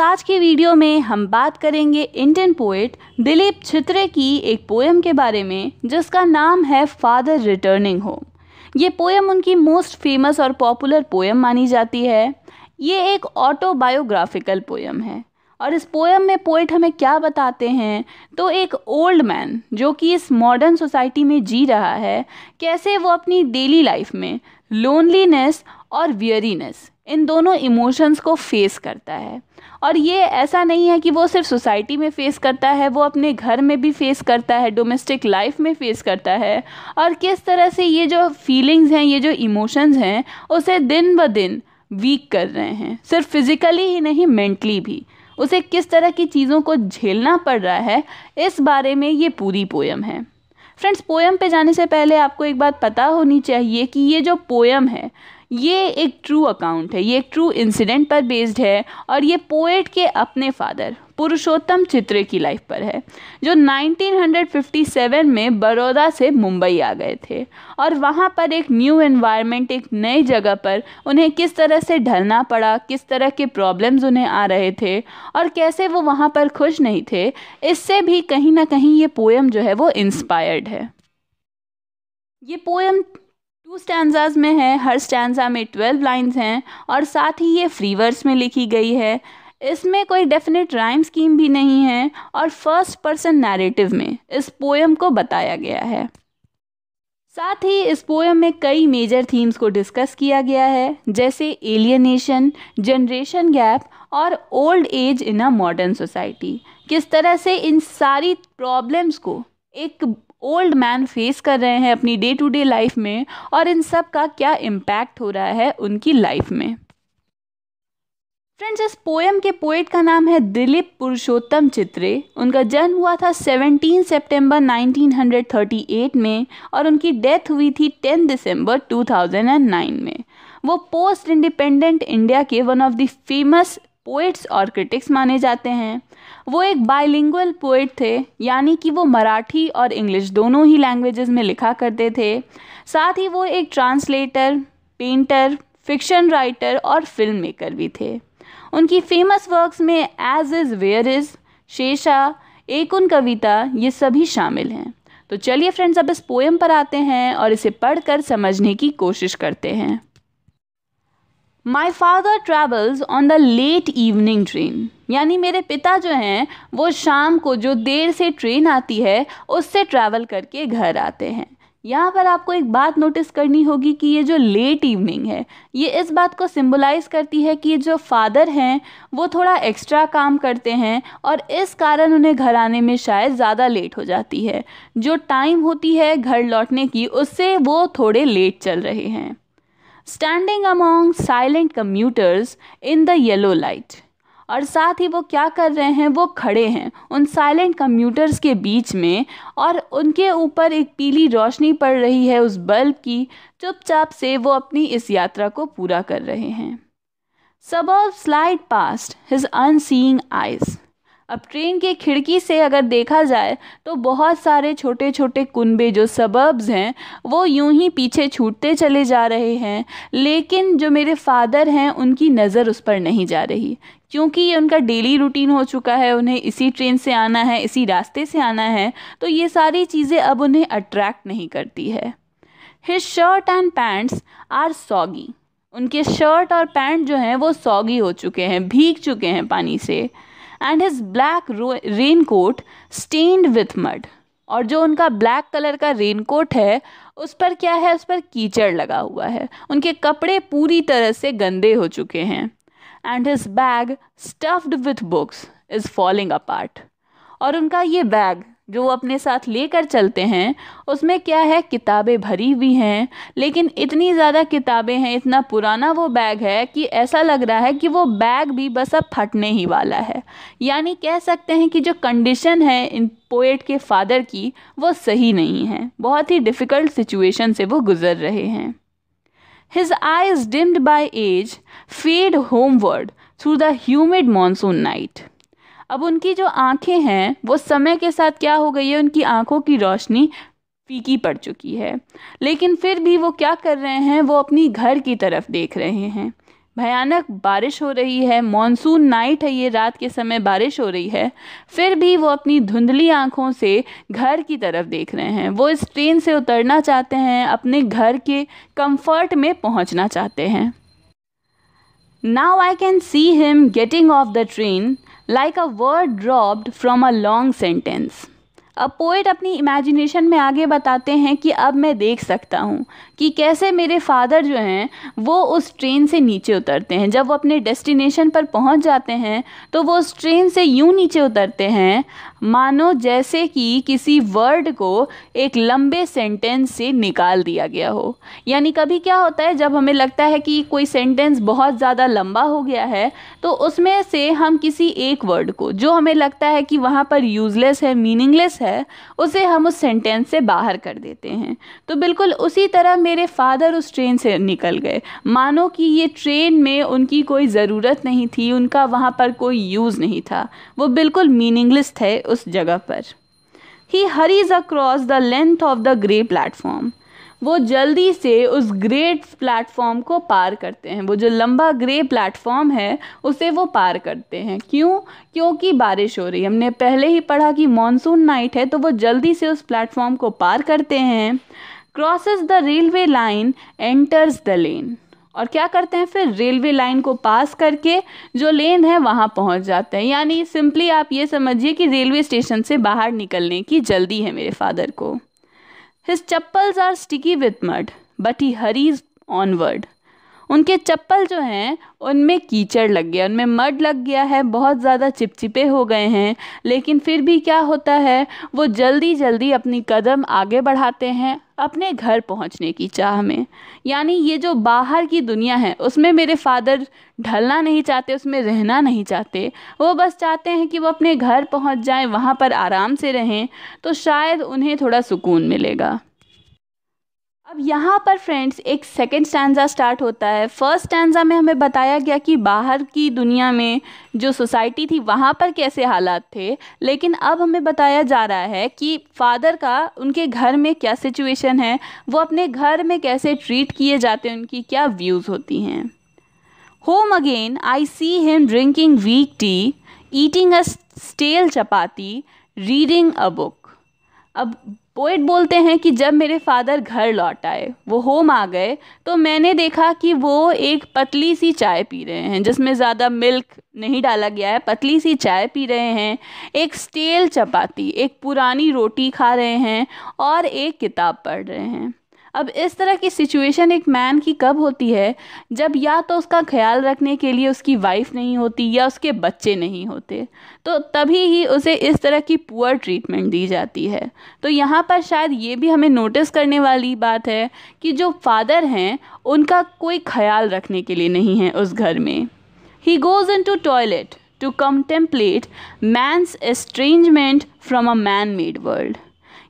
आज के वीडियो में हम बात करेंगे इंडियन पोइट दिलीप छित्रे की एक पोएम के बारे में जिसका नाम है फादर रिटर्निंग होम ये पोएम उनकी मोस्ट फेमस और पॉपुलर पोएम मानी जाती है ये एक ऑटोबायोग्राफिकल पोएम है और इस पोएम में पोइट हमें क्या बताते हैं तो एक ओल्ड मैन जो कि इस मॉडर्न सोसाइटी में जी रहा है कैसे वो अपनी डेली लाइफ में लोनलीनेस और वियरीनेस इन दोनों इमोशंस को फेस करता है और ये ऐसा नहीं है कि वो सिर्फ सोसाइटी में फेस करता है वो अपने घर में भी फेस करता है डोमेस्टिक लाइफ में फेस करता है और किस तरह से ये जो फीलिंग्स हैं ये जो इमोशंस हैं उसे दिन ब दिन वीक कर रहे हैं सिर्फ फिज़िकली ही नहीं मेंटली भी उसे किस तरह की चीज़ों को झेलना पड़ रहा है इस बारे में ये पूरी पोयम है फ्रेंड्स पोयम पे जाने से पहले आपको एक बात पता होनी चाहिए कि ये जो पोयम है ये एक ट्रू अकाउंट है ये एक ट्रू इंसिडेंट पर बेस्ड है और ये पोएट के अपने फादर पुरुषोत्तम चित्रे की लाइफ पर है जो 1957 में बड़ौदा से मुंबई आ गए थे और वहाँ पर एक न्यू एनवायरनमेंट एक नई जगह पर उन्हें किस तरह से ढलना पड़ा किस तरह के प्रॉब्लम्स उन्हें आ रहे थे और कैसे वो वहाँ पर खुश नहीं थे इससे भी कहीं ना कहीं ये पोएम जो है वो इंस्पायर्ड है ये पोएम टू स्टैंडाज में है हर स्टैंडा में ट्वेल्व लाइन्स हैं और साथ ही ये फ्री वर्स में लिखी गई है इसमें कोई डेफिनेट राइम स्कीम भी नहीं है और फर्स्ट पर्सन नैरेटिव में इस पोएम को बताया गया है साथ ही इस पोएम में कई मेजर थीम्स को डिस्कस किया गया है जैसे एलियनेशन जनरेशन गैप और old age in a modern society किस तरह से इन सारी प्रॉब्लम्स को एक ओल्ड मैन फेस कर रहे हैं अपनी डे टू डे लाइफ में और इन सब का क्या इम्पैक्ट हो रहा है उनकी लाइफ में फ्रेंड्स इस पोएम के पोइट का नाम है दिलीप पुरुषोत्तम चित्रे उनका जन्म हुआ था 17 सितंबर 1938 में और उनकी डेथ हुई थी 10 दिसंबर 2009 में वो पोस्ट इंडिपेंडेंट इंडिया के one of the famous poets और क्रिटिक्स माने जाते हैं वो एक बाइलिंगुअल पोइट थे यानी कि वो मराठी और इंग्लिश दोनों ही लैंग्वेजेस में लिखा करते थे साथ ही वो एक ट्रांसलेटर पेंटर फिक्शन राइटर और फिल्म मेकर भी थे उनकी फेमस वर्क्स में एज इज़ वेयर इज़ शेषा एक उन कविता ये सभी शामिल हैं तो चलिए फ्रेंड्स अब इस पोएम पर आते हैं और इसे पढ़कर समझने की कोशिश करते हैं my father travels on the late evening train यानी मेरे पिता जो हैं वो शाम को जो देर से ट्रेन आती है उससे ट्रैवल करके घर आते हैं यहाँ पर आपको एक बात नोटिस करनी होगी कि ये जो लेट इवनिंग है ये इस बात को सिम्बलाइज करती है कि जो फादर हैं वो थोड़ा एक्स्ट्रा काम करते हैं और इस कारण उन्हें घर आने में शायद ज़्यादा लेट हो जाती है जो टाइम होती है घर लौटने की उससे वो थोड़े लेट चल रहे हैं standing among silent commuters in the yellow light और साथ ही वो क्या कर रहे हैं वो खड़े हैं उन साइलेंट कम्यूटर्स के बीच में और उनके ऊपर एक पीली रोशनी पड़ रही है उस बल्ब की चुपचाप से वो अपनी इस यात्रा को पूरा कर रहे हैं suburb slide past his unseeing eyes अब ट्रेन के खिड़की से अगर देखा जाए तो बहुत सारे छोटे छोटे कुनबे जो सबब्स हैं वो यूं ही पीछे छूटते चले जा रहे हैं लेकिन जो मेरे फादर हैं उनकी नज़र उस पर नहीं जा रही क्योंकि ये उनका डेली रूटीन हो चुका है उन्हें इसी ट्रेन से आना है इसी रास्ते से आना है तो ये सारी चीज़ें अब उन्हें अट्रैक्ट नहीं करती है his shirt and pants are soggy उनके शर्ट और पैंट जो हैं वो सॉगी हो चुके हैं भीग चुके हैं पानी से and his black raincoat stained with mud और जो उनका ब्लैक कलर का रेन कोट है उस पर क्या है उस पर कीचड़ लगा हुआ है उनके कपड़े पूरी तरह से गंदे हो चुके हैं and his bag stuffed with books is falling apart और उनका ये बैग जो वो अपने साथ लेकर चलते हैं उसमें क्या है किताबें भरी हुई हैं लेकिन इतनी ज़्यादा किताबें हैं इतना पुराना वो बैग है कि ऐसा लग रहा है कि वो बैग भी बस अब फटने ही वाला है यानी कह सकते हैं कि जो कंडीशन है इन पोएट के फादर की वो सही नहीं है बहुत ही डिफ़िकल्ट सिचुएशन से वो गुज़र रहे हैं His eyes dimmed by age fade homeward through the humid monsoon night अब उनकी जो आंखें हैं वो समय के साथ क्या हो गई है उनकी आंखों की रोशनी फीकी पड़ चुकी है लेकिन फिर भी वो क्या कर रहे हैं वो अपनी घर की तरफ देख रहे हैं भयानक बारिश हो रही है मॉनसून नाइट है ये रात के समय बारिश हो रही है फिर भी वो अपनी धुंधली आंखों से घर की तरफ देख रहे हैं वो इस ट्रेन से उतरना चाहते हैं अपने घर के कंफर्ट में पहुंचना चाहते हैं now I can see him getting off the train like a word dropped from a long sentence. अब पोइट अपनी इमेजिनेशन में आगे बताते हैं कि अब मैं देख सकता हूँ कि कैसे मेरे फादर जो हैं वो उस ट्रेन से नीचे उतरते हैं जब वो अपने डेस्टिनेशन पर पहुँच जाते हैं तो वो उस ट्रेन से यूँ नीचे उतरते हैं मानो जैसे कि किसी वर्ड को एक लंबे सेंटेंस से निकाल दिया गया हो यानी कभी क्या होता है जब हमें लगता है कि कोई सेंटेंस बहुत ज़्यादा लंबा हो गया है तो उसमें से हम किसी एक वर्ड को जो हमें लगता है कि वहाँ पर यूज़लेस है मीनिंगलेस है है उसे हम उस सेंटेंस से बाहर कर देते हैं तो बिल्कुल उसी तरह मेरे फादर उस ट्रेन से निकल गए मानो कि ये ट्रेन में उनकी कोई ज़रूरत नहीं थी उनका वहाँ पर कोई यूज़ नहीं था वो बिल्कुल मीनिंगलेस थे उस जगह पर ही hurries across the length of the grey platform वो जल्दी से उस ग्रेट प्लेटफॉर्म को पार करते हैं वो जो लंबा ग्रे प्लेटफॉर्म है उसे वो पार करते हैं क्यों क्योंकि बारिश हो रही है हमने पहले ही पढ़ा कि मानसून नाइट है तो वो जल्दी से उस प्लेटफॉर्म को पार करते हैं crosses the railway line enters the lane और क्या करते हैं फिर रेलवे लाइन को पास करके जो लेन है वहाँ पहुँच जाते हैं यानी सिंपली आप ये समझिए कि रेलवे स्टेशन से बाहर निकलने की जल्दी है मेरे फादर को His chappals are sticky with mud, but he hurries onward. उनके चप्पल जो हैं उनमें कीचड़ लग गया उनमें मड लग गया है बहुत ज़्यादा चिपचिपे हो गए हैं लेकिन फिर भी क्या होता है वो जल्दी जल्दी अपनी कदम आगे बढ़ाते हैं अपने घर पहुंचने की चाह में यानी ये जो बाहर की दुनिया है उसमें मेरे फादर ढलना नहीं चाहते उसमें रहना नहीं चाहते वो बस चाहते हैं कि वो अपने घर पहुंच जाएं वहाँ पर आराम से रहें तो शायद उन्हें थोड़ा सुकून मिलेगा अब यहाँ पर फ्रेंड्स एक सेकेंड स्टैंडा स्टार्ट होता है फर्स्ट स्टैंडा में हमें बताया गया कि बाहर की दुनिया में जो सोसाइटी थी वहाँ पर कैसे हालात थे लेकिन अब हमें बताया जा रहा है कि फादर का उनके घर में क्या सिचुएशन है वो अपने घर में कैसे ट्रीट किए जाते हैं उनकी क्या व्यूज़ होती हैं home again I see him drinking weak tea eating a stale chapati reading a book अब पोइट बोलते हैं कि जब मेरे फादर घर लौट आए वो होम आ गए तो मैंने देखा कि वो एक पतली सी चाय पी रहे हैं जिसमें ज़्यादा मिल्क नहीं डाला गया है पतली सी चाय पी रहे हैं एक स्टेल चपाती एक पुरानी रोटी खा रहे हैं और एक किताब पढ़ रहे हैं अब इस तरह की सिचुएशन एक मैन की कब होती है जब या तो उसका ख्याल रखने के लिए उसकी वाइफ नहीं होती या उसके बच्चे नहीं होते तो तभी ही उसे इस तरह की पुअर ट्रीटमेंट दी जाती है तो यहाँ पर शायद ये भी हमें नोटिस करने वाली बात है कि जो फादर हैं उनका कोई ख्याल रखने के लिए नहीं है उस घर में ही goes into toilet to contemplate man's estrangement from a man made world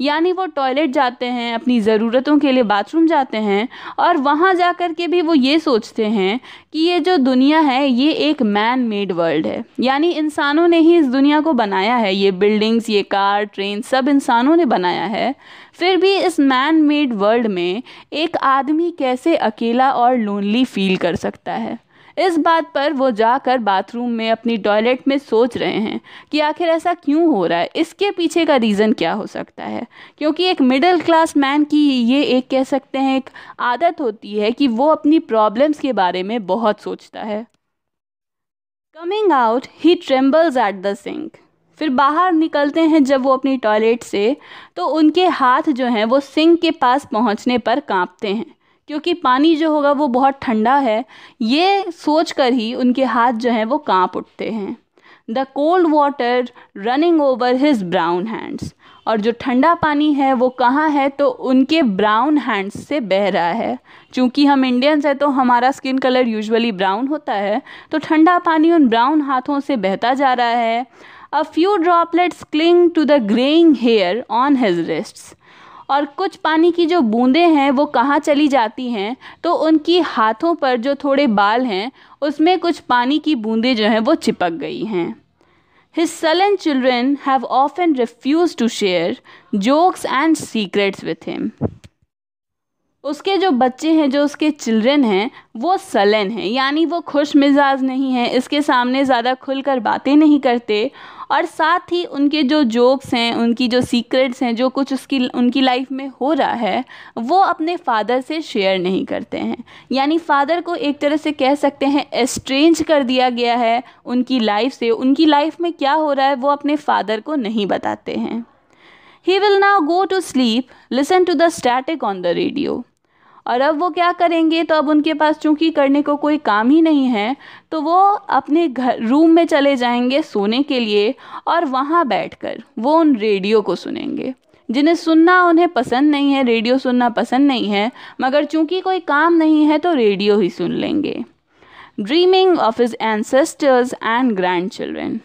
यानी वो टॉयलेट जाते हैं अपनी ज़रूरतों के लिए बाथरूम जाते हैं और वहाँ जा कर के भी वो ये सोचते हैं कि ये जो दुनिया है ये एक मैन मेड वर्ल्ड है यानी इंसानों ने ही इस दुनिया को बनाया है ये बिल्डिंग्स ये कार ट्रेन सब इंसानों ने बनाया है फिर भी इस मैन मेड वर्ल्ड में एक आदमी कैसे अकेला और लोनली फील कर सकता है इस बात पर वो जाकर बाथरूम में अपनी टॉयलेट में सोच रहे हैं कि आखिर ऐसा क्यों हो रहा है इसके पीछे का रीज़न क्या हो सकता है क्योंकि एक मिडिल क्लास मैन की ये एक कह सकते हैं एक आदत होती है कि वो अपनी प्रॉब्लम्स के बारे में बहुत सोचता है coming out he trembles at the sink फिर बाहर निकलते हैं जब वो अपनी टॉयलेट से तो उनके हाथ जो हैं वो सिंक के पास पहुंचने पर कांपते हैं क्योंकि पानी जो होगा वो बहुत ठंडा है ये सोच कर ही उनके हाथ जो हैं वो काँप उठते हैं the cold water running over his brown hands और जो ठंडा पानी है वो कहाँ है तो उनके ब्राउन हैंड्स से बह रहा है चूँकि हम इंडियंस हैं तो हमारा स्किन कलर यूजुअली ब्राउन होता है तो ठंडा पानी उन ब्राउन हाथों से बहता जा रहा है a few droplets cling to the greying hair on his wrists और कुछ पानी की जो बूंदें हैं वो कहाँ चली जाती हैं तो उनकी हाथों पर जो थोड़े बाल हैं उसमें कुछ पानी की बूंदें जो हैं वो चिपक गई हैं his sullen children have often refuse to share jokes and secrets with him उसके जो बच्चे हैं जो उसके चिल्ड्रन हैं वो सलन हैं यानी वो खुश मिजाज नहीं हैं इसके सामने ज़्यादा खुलकर बातें नहीं करते और साथ ही उनके जो जोक्स हैं उनकी जो सीक्रेट्स हैं जो कुछ उसकी उनकी लाइफ में हो रहा है वो अपने फादर से शेयर नहीं करते हैं यानी फादर को एक तरह से कह सकते हैं एस्ट्रेंज कर दिया गया है उनकी लाइफ से उनकी लाइफ में क्या हो रहा है वो अपने फादर को नहीं बताते हैं he will now go to sleep listen to the static on the radio और अब वो क्या करेंगे तो अब उनके पास चूँकि करने को कोई काम ही नहीं है तो वो अपने घर रूम में चले जाएंगे सोने के लिए और वहाँ बैठकर वो उन रेडियो को सुनेंगे जिन्हें सुनना उन्हें पसंद नहीं है रेडियो सुनना पसंद नहीं है मगर चूंकि कोई काम नहीं है तो रेडियो ही सुन लेंगे dreaming of his ancestors and grandchildren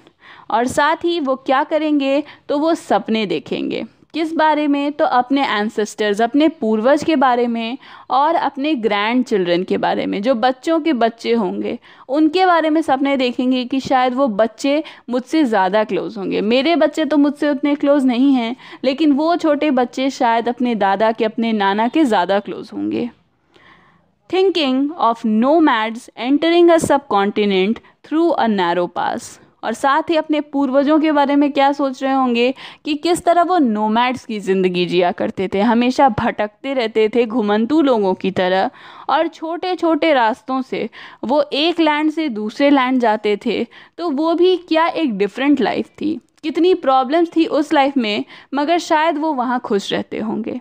और साथ ही वो क्या करेंगे तो वो सपने देखेंगे किस बारे में तो अपने एंसेस्टर्स अपने पूर्वज के बारे में और अपने ग्रैंड चिल्ड्रन के बारे में जो बच्चों के बच्चे होंगे उनके बारे में सपने देखेंगे कि शायद वो बच्चे मुझसे ज़्यादा क्लोज़ होंगे मेरे बच्चे तो मुझसे उतने क्लोज़ नहीं हैं लेकिन वो छोटे बच्चे शायद अपने दादा के अपने नाना के ज़्यादा क्लोज़ होंगे thinking of nomads entering a subcontinent through a narrow pass और साथ ही अपने पूर्वजों के बारे में क्या सोच रहे होंगे कि किस तरह वो नोमैड्स की ज़िंदगी जिया करते थे हमेशा भटकते रहते थे घुमंतू लोगों की तरह और छोटे छोटे रास्तों से वो एक लैंड से दूसरे लैंड जाते थे तो वो भी क्या एक डिफरेंट लाइफ थी कितनी प्रॉब्लम्स थी उस लाइफ में मगर शायद वो वहाँ खुश रहते होंगे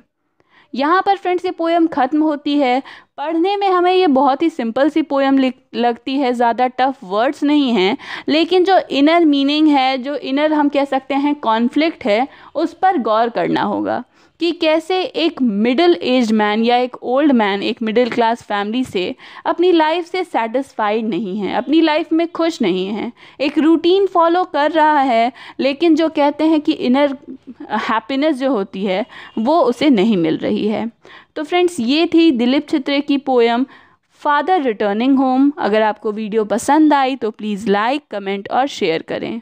यहाँ पर फ्रेंड्स ये पोएम ख़त्म होती है पढ़ने में हमें ये बहुत ही सिंपल सी पोएम लगती है ज़्यादा टफ वर्ड्स नहीं हैं लेकिन जो इनर मीनिंग है जो इनर हम कह सकते हैं कॉन्फ्लिक्ट है उस पर गौर करना होगा कि कैसे एक मिडिल एज मैन या एक ओल्ड मैन एक मिडिल क्लास फैमिली से अपनी लाइफ से सेटिस्फाइड नहीं है अपनी लाइफ में खुश नहीं है एक रूटीन फॉलो कर रहा है लेकिन जो कहते हैं कि इनर हैप्पीनेस जो होती है वो उसे नहीं मिल रही है तो फ्रेंड्स ये थी दिलीप छित्रे की पोएम फादर रिटर्निंग होम अगर आपको वीडियो पसंद आई तो प्लीज़ लाइक कमेंट और शेयर करें